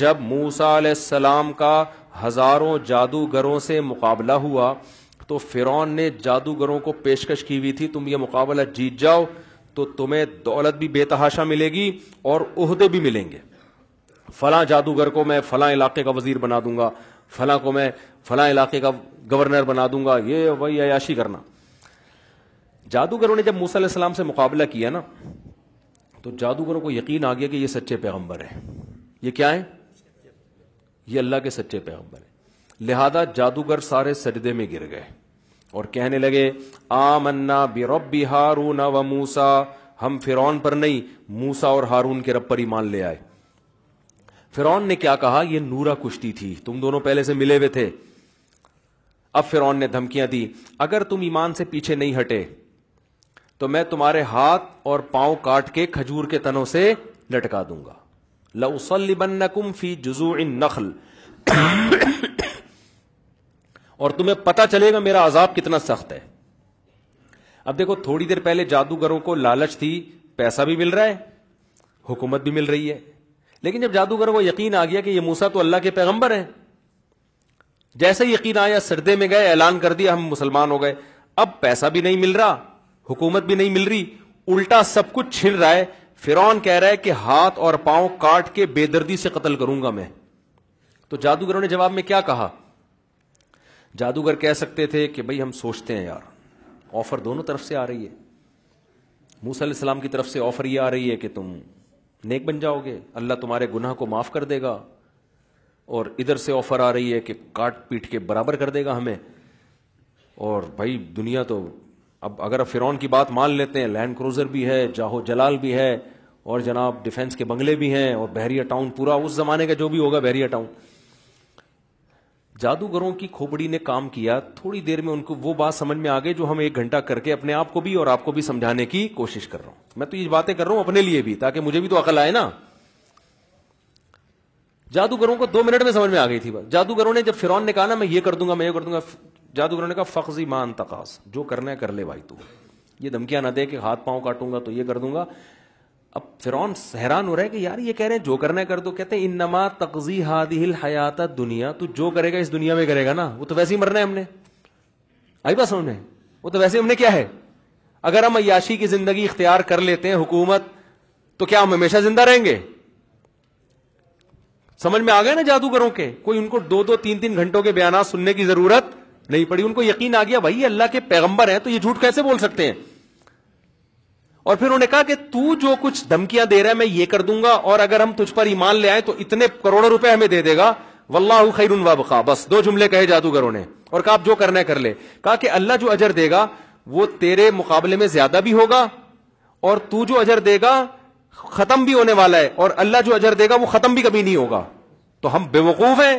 जब मूसा सलाम का हजारों जादूगरों से मुकाबला हुआ तो फिरौन ने जादूगरों को पेशकश की हुई थी तुम ये मुकाबला जीत जाओ तो तुम्हें दौलत भी बेतहाशा मिलेगी और उहदे भी मिलेंगे फला जादूगर को मैं फला इलाके का वजीर बना दूंगा फला को मैं फला इलाके का गवर्नर बना दूंगा ये वही अयाशी करना जादूगरों ने जब मूसा सलाम से मुकाबला किया ना तो जादूगरों को यकीन आ गया कि यह सच्चे पैगंबर है ये क्या है ये अल्लाह के सच्चे पैगंबर है लिहाजा जादूगर सारे सजदे में गिर गए और कहने लगे आ मन्ना बी बिरबी हारून व मूसा हम फिरौन पर नहीं मूसा और हारून के रब पर ईमान ले आए फिरौन ने क्या कहा यह नूरा कुश्ती थी तुम दोनों पहले से मिले हुए थे अब फिरौन ने धमकियां दी अगर तुम ईमान से पीछे नहीं हटे तो मैं तुम्हारे हाथ और पांव काट के खजूर के तनों से लटका दूंगा लउसलबन्नकुम फी जुजू नखल और तुम्हें पता चलेगा मेरा अजाब कितना सख्त है अब देखो थोड़ी देर पहले जादूगरों को लालच थी पैसा भी मिल रहा है हुकूमत भी मिल रही है लेकिन जब जादूगर को यकीन आ गया कि ये मूसा तो अल्लाह के पैगंबर हैं जैसे यकीन आया सरदे में गए ऐलान कर दिया हम मुसलमान हो गए अब पैसा भी नहीं मिल रहा हुकूमत भी नहीं मिल रही उल्टा सब कुछ छिन रहा है फिर कह रहा है कि हाथ और पांव काट के बेदर्दी से कत्ल करूंगा मैं तो जादूगरों ने जवाब में क्या कहा जादूगर कह सकते थे कि भाई हम सोचते हैं यार ऑफर दोनों तरफ से आ रही है मूसा सलाम की तरफ से ऑफर यह आ रही है कि तुम नेक बन जाओगे अल्लाह तुम्हारे गुनाह को माफ कर देगा और इधर से ऑफर आ रही है कि काट पीट के बराबर कर देगा हमें और भाई दुनिया तो अब अगर अब फिरौन की बात मान लेते हैं लैंड क्रूजर भी है जाहो जलाल भी है और जनाब डिफेंस के बंगले भी हैं और बहरिया टाउन पूरा उस जमाने का जो भी होगा बहरिया टाउन जादूगरों की खोपड़ी ने काम किया थोड़ी देर में उनको वो बात समझ में आ गई जो हम एक घंटा करके अपने आप को भी और आपको भी समझाने की कोशिश कर रहा हूं मैं तो ये बातें कर रहा हूं अपने लिए भी ताकि मुझे भी तो अकल आए ना जादूगरों को दो मिनट में समझ में आ गई थी बात जादूगरों ने जब फिरौन ने कहा ना मैं ये कर दूंगा मैं ये कर दूंगा जादूगर ने कहा फख्जी मान तकास जो करना है कर ले भाई तू ये धमकियां ना दे कि हाथ पांव काटूंगा तो ये कर दूंगा अब फिर हैरान हो रहा है कि यार ये कह रहे हैं जो करना है कर दो कहते हैं इन नमा तकजी हादिल हयात दुनिया तू तो जो करेगा इस दुनिया में करेगा ना वो तो वैसे ही मरना है हमने आई बात समझ में वो तो वैसे हमने क्या है अगर हम अयाशी की जिंदगी इख्तियार कर लेते हैं हुकूमत तो क्या हम हमेशा जिंदा रहेंगे समझ में आ गए ना जादूगरों के कोई उनको दो दो तीन तीन घंटों के बयान सुनने की जरूरत नहीं पड़ी उनको यकीन आ गया भाई अल्लाह के पैगंबर हैं तो ये झूठ कैसे बोल सकते हैं और फिर उन्होंने कहा कि तू जो कुछ धमकियां दे रहा है मैं ये कर दूंगा और अगर हम तुझ पर ईमान ले आए तो इतने करोड़ों रुपए हमें दे देगा वल्लाह खैरुन वाबका बस दो जुमले कहे जादूगरों ने और कहा आप जो करना है कर ले कहा कि अल्लाह जो अजर देगा वो तेरे मुकाबले में ज्यादा भी होगा और तू जो अजर देगा खत्म भी होने वाला है और अल्लाह जो अजर देगा वो खत्म भी कभी नहीं होगा तो हम बेवकूफ हैं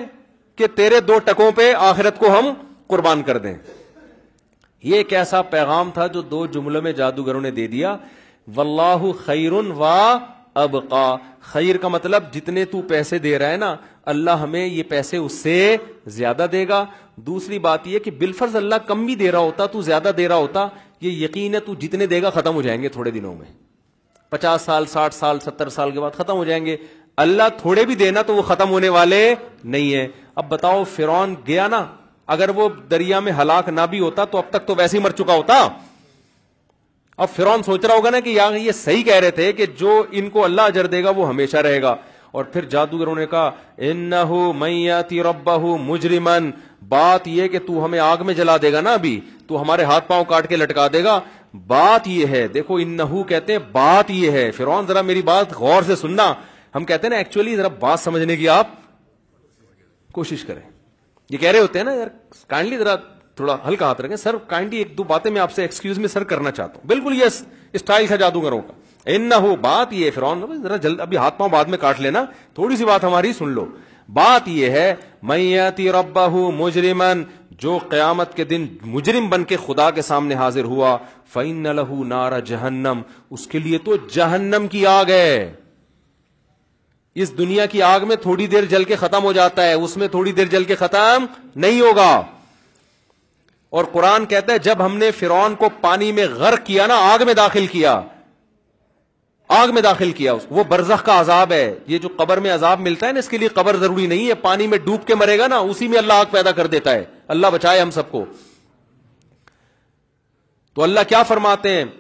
कि तेरे दो टकों पे आखिरत को हम कुर्बान कर दें यह एक ऐसा पैगाम था जो दो जुमलों में जादूगरों ने दे दिया वल्लाहु खैरुन वा अबका खैर का मतलब जितने तू पैसे दे रहा है ना अल्लाह हमें ये पैसे उससे ज्यादा देगा दूसरी बात यह कि बिलफर्ज अल्लाह कम भी दे रहा होता तू ज्यादा दे रहा होता ये यकीन है तू जितने देगा खत्म हो जाएंगे थोड़े दिनों में पचास साल साठ साल सत्तर साल के बाद खत्म हो जाएंगे अल्लाह थोड़े भी देना तो वो खत्म होने वाले नहीं है अब बताओ फिरौन गया ना अगर वो दरिया में हलाक ना भी होता तो अब तक तो वैसे ही मर चुका होता अब फिर सोच रहा होगा ना कि यार ये सही कह रहे थे कि जो इनको अल्लाह अजर देगा वो हमेशा रहेगा और फिर जादूगरों ने कहा इन्नहु मैयति रब्बहु मुजरिमन बात यह कि तू हमें आग में जला देगा ना अभी तू हमारे हाथ पांव काट के लटका देगा बात यह है देखो इन्नहु कहते हैं बात यह है फिर जरा मेरी बात गौर से सुनना हम कहते हैं ना एक्चुअली जरा बात समझने की आप कोशिश करें ये कह रहे होते हैं ना यार काइंडली जरा थोड़ा हल्का हाथ रखें सर काइंडली एक दो बातें मैं आपसे एक्सक्यूज में सर करना चाहता हूं बिल्कुल यस स्टाइल था जादूगरों का इन ना हो बात ये फिर जरा जल्द अभी हाथ पांव बाद में काट लेना थोड़ी सी बात हमारी सुन लो बात यह है मैयती रब्बा मुजरिमन जो क्यामत के दिन मुजरिम बन के खुदा के सामने हाजिर हुआ फैन लहू नारा जहन्नम उसके लिए तो जहन्नम की आग है इस दुनिया की आग में थोड़ी देर जल के खत्म हो जाता है उसमें थोड़ी देर जल के खत्म नहीं होगा और कुरान कहता है जब हमने फिरौन को पानी में गर्क किया ना आग में दाखिल किया आग में दाखिल किया वो बरजख का अजाब है ये जो कबर में अजाब मिलता है ना इसके लिए कबर जरूरी नहीं है पानी में डूब के मरेगा ना उसी में अल्लाह आग पैदा कर देता है अल्लाह बचाए हम सबको तो अल्लाह क्या फरमाते हैं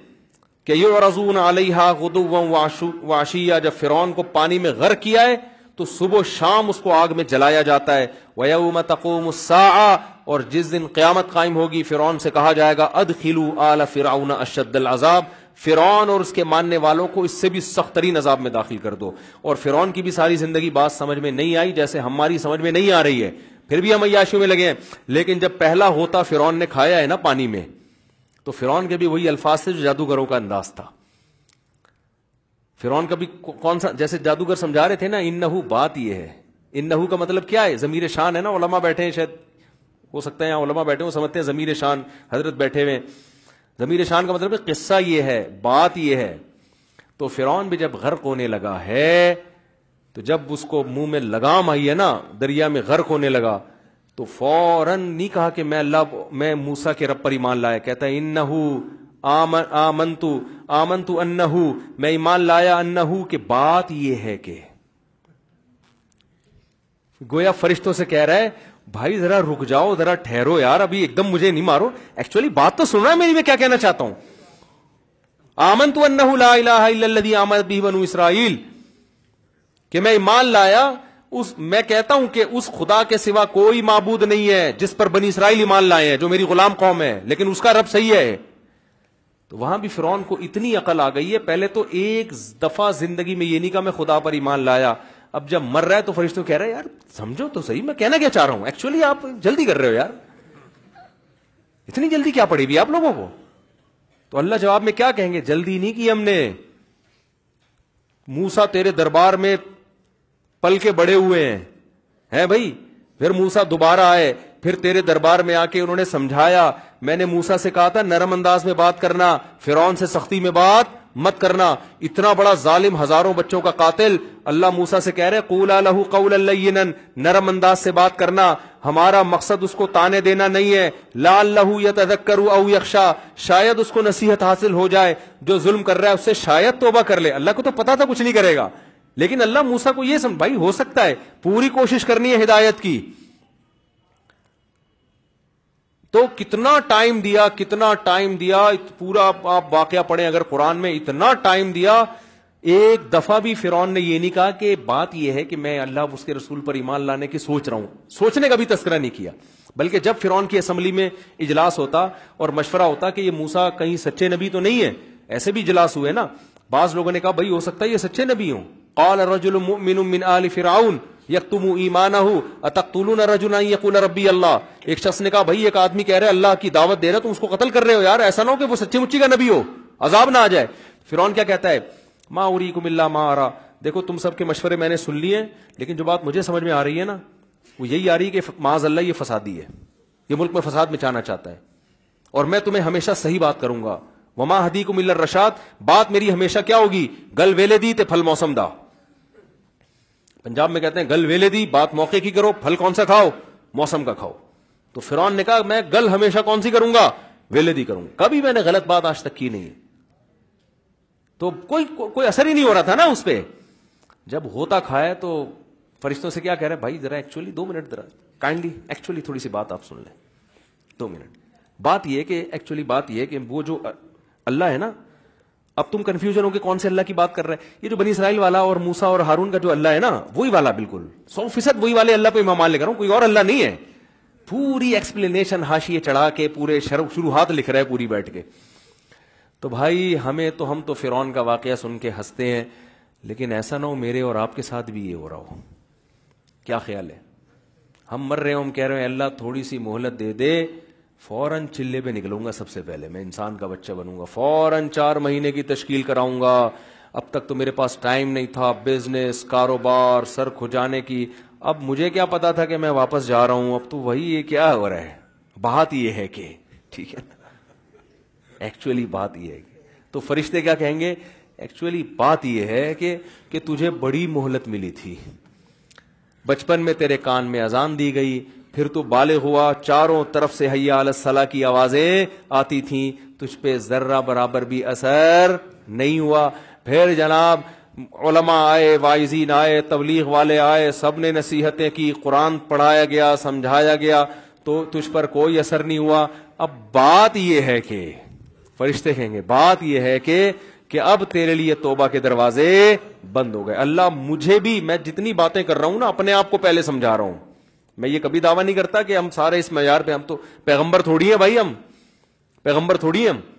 कि यो रजून अलहा गुदुव वाशिया जब फिर को पानी में गर किया है तो सुबह शाम उसको आग में जलाया जाता है वयम तकूम और जिस दिन क्यामत कायम होगी फिर से कहा जाएगा अद खिलू आला फिराउन अशदल अजाब फिर और उसके मानने वालों को इससे भी सख्त तरीन अजाब में दाखिल कर दो और फिर की भी सारी जिंदगी बात समझ में नहीं आई जैसे हमारी समझ में नहीं आ रही है फिर भी हम अयाशियों में लगे हैं लेकिन जब पहला होता फिरौन ने खाया है ना पानी में तो फिरौन के भी वही अल्फाज थे जो जादूगरों का अंदाज था फिरौन का भी कौन सा जैसे जादूगर समझा रहे थे ना इन नहू बात यह है इन नहू का मतलब क्या है जमीर शान है ना ओलमा बैठे हैं शायद हो सकता है यहां ओलमा बैठे हो समझते हैं जमीर शान हजरत बैठे हुए जमीर शान का मतलब किस्सा यह है बात यह है तो फिर भी जब घर कोने लगा है तो जब उसको मुंह में लगाम आई है ना दरिया में घर कोने लगा तो फौरन नहीं कहा कि मैं अल्लाह मैं मूसा के रब पर ईमान लाया कहता है इन्नहू आम, आमंतु आमंतु अन्नहू मैं ईमान लाया अन्नहू के बात यह है कि गोया फरिश्तों से कह रहा है भाई जरा रुक जाओ जरा ठहरो यार अभी एकदम मुझे नहीं मारो एक्चुअली बात तो सुन रहा है मेरी मैं क्या कहना चाहता हूं आमन तो अन्नहू ला आमद भी बनु इसराइल कि मैं ईमान लाया उस मैं कहता हूं कि उस खुदा के सिवा कोई मबूद नहीं है जिस पर बनी इसराइल ईमान लाए हैं जो मेरी गुलाम कौम है लेकिन उसका रब सही है तो वहां भी फिरौन को इतनी अकल आ गई है पहले तो एक दफा जिंदगी में ये नहीं कहा मैं खुदा पर ईमान लाया अब जब मर रहा है तो फरिश्तों कह रहा है यार समझो तो सही मैं कहना क्या चाह रहा हूं एक्चुअली आप जल्दी कर रहे हो यार इतनी जल्दी क्या पड़ी भी आप लोगों को तो अल्लाह जवाब में क्या कहेंगे जल्दी नहीं की हमने मूसा तेरे दरबार में पल के बड़े हुए हैं हैं भाई फिर मूसा दोबारा आए फिर तेरे दरबार में आके उन्होंने समझाया मैंने मूसा से कहा था नरम अंदाज में बात करना फिर से सख्ती में बात मत करना इतना बड़ा जालिम हजारों बच्चों का कातिल अल्लाह मूसा से कह रहे कूला लहू कौल नरम अंदाज से बात करना हमारा मकसद उसको ताने देना नहीं है लाल लहू या तजक्करू अऊ यक्षा शायद उसको नसीहत हासिल हो जाए जो जुल्म कर रहा है उससे शायद तोबा कर ले अल्लाह को तो पता था कुछ नहीं करेगा लेकिन अल्लाह मूसा को यह समझ भाई हो सकता है पूरी कोशिश करनी है हिदायत की तो कितना टाइम दिया कितना टाइम दिया पूरा आप वाक्य पढ़े अगर कुरान में इतना टाइम दिया एक दफा भी फिरौन ने यह नहीं कहा कि बात यह है कि मैं अल्लाह उसके रसूल पर ईमान लाने की सोच रहा हूं सोचने का भी तस्करा नहीं किया बल्कि जब फिर की असम्बली में इजलास होता और मशवरा होता कि यह मूसा कहीं सच्चे नबी तो नहीं है ऐसे भी इजलास हुए ना बाज लोगों ने कहा भाई हो सकता है ये सच्चे नबी हों कौल रजुल मिन मिन आल फिराउन यकतुम ईमान अतकतुलून रजुल यकूल रबी अल्लाह एक शख्स ने कहा भाई एक आदमी कह रहा है अल्लाह की दावत दे रहा तुम उसको कत्ल कर रहे हो यार ऐसा ना हो कि वो सच्ची मुच्ची का नबी हो अजाब ना आ जाए फिरौन क्या कहता है माँ उरी कुमिल्ला माँ आरा देखो तुम सबके मशवरे मैंने सुन लिए लेकिन जो बात मुझे समझ में आ रही है ना वो यही आ रही है कि माजल्ला ये फसादी है ये मुल्क में फसाद मचाना चाहता है और मैं तुम्हें हमेशा सही बात करूंगा वमा हदी को मिल्लर रशाद बात मेरी हमेशा क्या होगी गल वेले दी ते फल मौसम दा पंजाब में कहते हैं गल वेले दी बात मौके की करो फल कौन सा खाओ मौसम का खाओ तो फिर ने कहा मैं गल हमेशा कौन सी करूंगा वेले दी करूंगा कभी मैंने गलत बात आज तक की नहीं है तो कोई को, कोई असर ही नहीं हो रहा था ना उस पर जब होता खाए तो फरिश्तों से क्या कह रहे हैं भाई जरा एक्चुअली दो मिनट जरा काइंडली एक्चुअली थोड़ी सी बात आप सुन लें दो मिनट बात यह कि एक्चुअली बात यह कि वो जो अल्लाह है ना अब तुम कंफ्यूजन हो कि कौन से अल्लाह की बात कर रहे हैं ये जो बनी इसराइल वाला और मूसा और हारून का जो अल्लाह है ना वही वाला बिल्कुल सौ फीसद वही वाले अल्लाह को मान ले कर रहा हूं कोई और अल्लाह नहीं है पूरी एक्सप्लेनेशन हाशिए चढ़ा के पूरे शुरुआत लिख रहे हैं पूरी बैठ के तो भाई हमें तो हम तो फिरौन का वाकया सुन के हंसते हैं लेकिन ऐसा ना हो मेरे और आपके साथ भी ये हो रहा हो क्या ख्याल है हम मर रहे हो हम कह रहे हैं अल्लाह थोड़ी सी मोहलत दे दे फौरन चिल्ले पे निकलूंगा सबसे पहले मैं इंसान का बच्चा बनूंगा फौरन चार महीने की तश्कील कराऊंगा अब तक तो मेरे पास टाइम नहीं था बिजनेस कारोबार सर खुजाने की अब मुझे क्या पता था कि मैं वापस जा रहा हूं अब तो वही ये क्या हो रहा है बात ये है कि ठीक है एक्चुअली बात ये है तो फरिश्ते क्या कहेंगे एक्चुअली बात यह है कि कि तुझे बड़ी मोहलत मिली थी बचपन में तेरे कान में अजान दी गई फिर तो बाले हुआ चारों तरफ से हया सलाह की आवाजें आती थीं तुझ पे जर्रा बराबर भी असर नहीं हुआ फिर जनाब उलमा आए वाइजीन आए तबलीग वाले आए सब ने नसीहतें की कुरान पढ़ाया गया समझाया गया तो तुझ पर कोई असर नहीं हुआ अब बात यह है कि फरिश्ते कहेंगे बात यह है कि कि अब तेरे लिए तोबा के दरवाजे बंद हो गए अल्लाह मुझे भी मैं जितनी बातें कर रहा हूं ना अपने आप को पहले समझा रहा हूं मैं ये कभी दावा नहीं करता कि हम सारे इस मैार पे हम तो पैगंबर थोड़ी है भाई हम पैगंबर थोड़ी हैं हम